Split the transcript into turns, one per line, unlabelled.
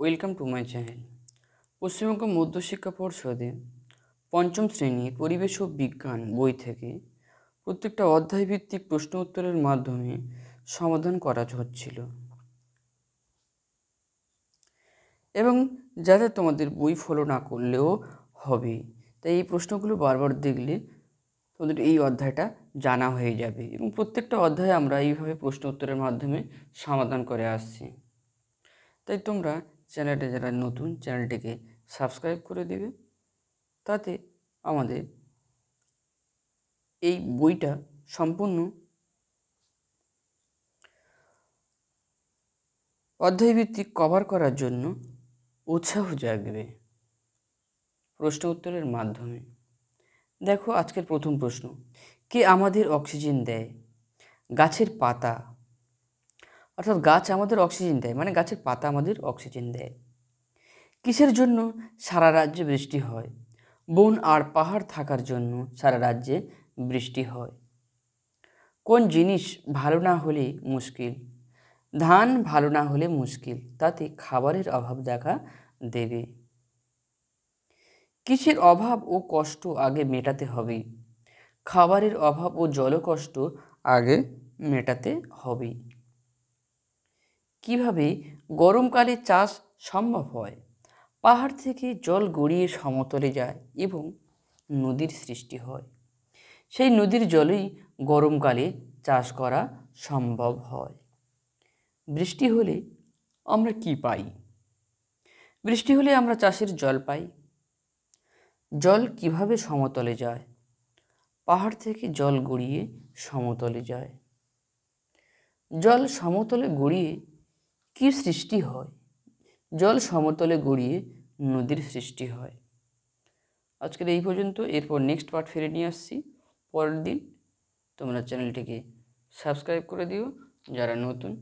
welcome to my channel পশ্চিমবঙ্গ মধ্যশিক্ষা পর্ষদে পঞ্চম শ্রেণী পরিবেশ ও বিজ্ঞান বই থেকে প্রত্যেকটা অধ্যায়ভিত্তিক প্রশ্ন উত্তরের মাধ্যমে সমাধান করা হচ্ছিল এবং যাতে তোমাদের বই ফলো না করলেও হবে তাই এই প্রশ্নগুলো বারবার দেখলে তোমাদের এই অধ্যায়টা জানা হয়ে যাবে এবং প্রত্যেকটা অধ্যায় আমরা এইভাবে প্রশ্ন উত্তরের মাধ্যমে সমাধান করে আসছি তাই তোমরা চ্যানেলটি যারা নতুন চ্যানেলটিকে সাবস্ক্রাইব করে দেবে তাতে আমাদের এই বইটা সম্পূর্ণ অধ্যায়ভিত্তিক কভার করার জন্য উৎসাহ জাগবে প্রশ্ন উত্তরের মাধ্যমে দেখো আজকের প্রথম প্রশ্ন কে আমাদের অক্সিজেন দেয় গাছের পাতা অর্থাৎ গাছ আমাদের অক্সিজেন দেয় মানে গাছের পাতা আমাদের অক্সিজেন দেয় কিসের জন্য সারা রাজ্যে বৃষ্টি হয় বন আর পাহাড় থাকার জন্য সারা রাজ্যে বৃষ্টি হয় কোন জিনিস ভালো না হলে মুশকিল ধান ভালো না হলে মুশকিল তাতে খাবারের অভাব দেখা দেবে কিসের অভাব ও কষ্ট আগে মেটাতে হবে খাবারের অভাব ও জলকষ্ট আগে মেটাতে হবে কিভাবে গরমকালে চাষ সম্ভব হয় পাহাড় থেকে জল গড়িয়ে সমতলে যায় এবং নদীর সৃষ্টি হয় সেই নদীর জলেই গরমকালে চাষ করা সম্ভব হয় বৃষ্টি হলে আমরা কি পাই বৃষ্টি হলে আমরা চাষের জল পাই জল কিভাবে সমতলে যায় পাহাড় থেকে জল গড়িয়ে সমতলে যায় জল সমতলে গড়িয়ে কি সৃষ্টি হয় জল সমতলে গড়িয়ে নদীর সৃষ্টি হয় আজকের এই পর্যন্ত এরপর নেক্সট পার্ট ফিরে নিয়ে আসছি পরের দিন তোমরা চ্যানেলটিকে সাবস্ক্রাইব করে দিও যারা নতুন